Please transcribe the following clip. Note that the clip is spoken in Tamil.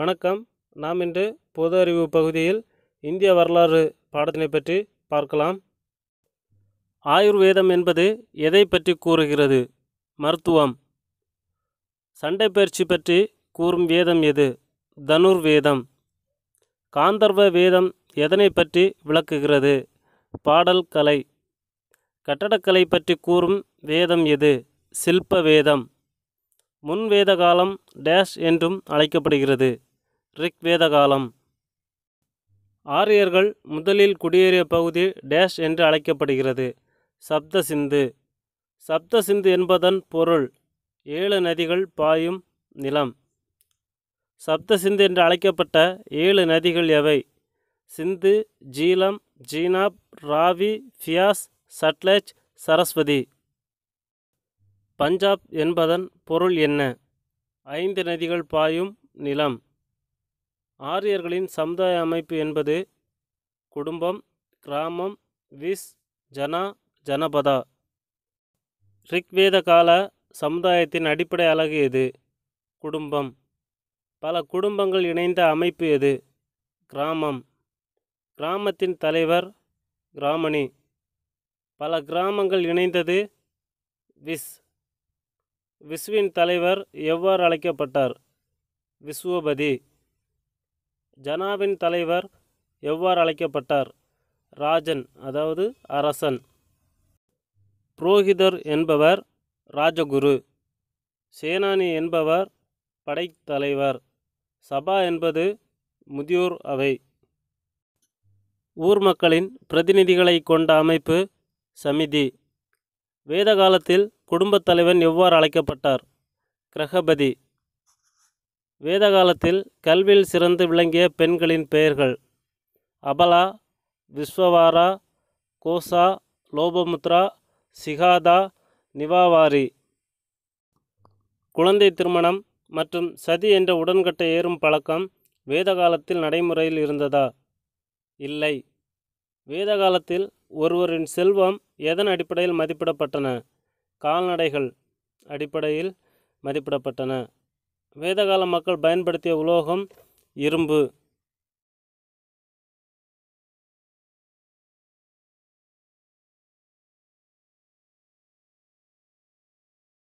வணக்கம் நாம் இன்று பொது அறிவு பகுதியில் இந்திய வரலாறு பாடத்தினை பற்றி பார்க்கலாம் ஆயுர்வேதம் என்பது எதை பற்றி கூறுகிறது மருத்துவம் சண்டை பயிற்சி பற்றி கூறும் வேதம் எது தனுர்வேதம் காந்தர்வ வேதம் எதனை பற்றி விளக்குகிறது பாடல் கலை கட்டடக்கலை பற்றி கூறும் வேதம் எது சில்ப வேதம் முன்வேத காலம் டேஷ் என்றும் அழைக்கப்படுகிறது ரிக்வேத காலம் ஆரியர்கள் முதலில் குடியேறிய பகுதி டேஷ் என்று அழைக்கப்படுகிறது சப்த சிந்து சப்த சிந்து என்பதன் பொருள் ஏழு நதிகள் பாயும் நிலம் சப்த சிந்து என்று அழைக்கப்பட்ட ஏழு நதிகள் எவை சிந்து ஜீலம் ஜீனாப் ராவி ஃபியாஸ் சட்லேஜ் சரஸ்வதி பஞ்சாப் என்பதன் பொருள் என்ன ஐந்து நதிகள் பாயும் நிலம் ஆரியர்களின் சமுதாய அமைப்பு என்பது குடும்பம் கிராமம் விஸ் ஜனா ஜனபதா ரிக்வேத கால சமுதாயத்தின் அடிப்படை அழகு எது குடும்பம் பல குடும்பங்கள் இணைந்த அமைப்பு எது கிராமம் கிராமத்தின் தலைவர் கிராமணி பல கிராமங்கள் இணைந்தது விஸ் விஸ்வின் தலைவர் எவ்வாறு அழைக்கப்பட்டார் விஸ்வபதி ஜனாவின் தலைவர் எவ்வாறு அழைக்கப்பட்டார் ராஜன் அதாவது அரசன் புரோகிதர் என்பவர் ராஜகுரு சேனானி என்பவர் படைத்தலைவர் சபா என்பது முதியோர் அவை ஊர் மக்களின் பிரதிநிதிகளை கொண்ட அமைப்பு சமிதி வேத காலத்தில் குடும்பத் தலைவன் எவ்வாறு அழைக்கப்பட்டார் கிரகபதி வேதகாலத்தில் கல்வியில் சிறந்து விளங்கிய பெண்களின் பெயர்கள் அபலா விஸ்வவாரா கோசா லோபமுத்ரா சிகாதா நிவாவாரி குழந்தை திருமணம் மற்றும் சதி என்ற உடன்கட்டை ஏறும் பழக்கம் வேத காலத்தில் நடைமுறையில் இருந்ததா இல்லை வேத காலத்தில் ஒருவரின் செல்வம் எதன் அடிப்படையில் மதிப்பிடப்பட்டன கால்நடைகள் அடிப்படையில் மதிப்பிடப்பட்டன வேதகால மக்கள் பயன்படுத்திய உலோகம் இரும்பு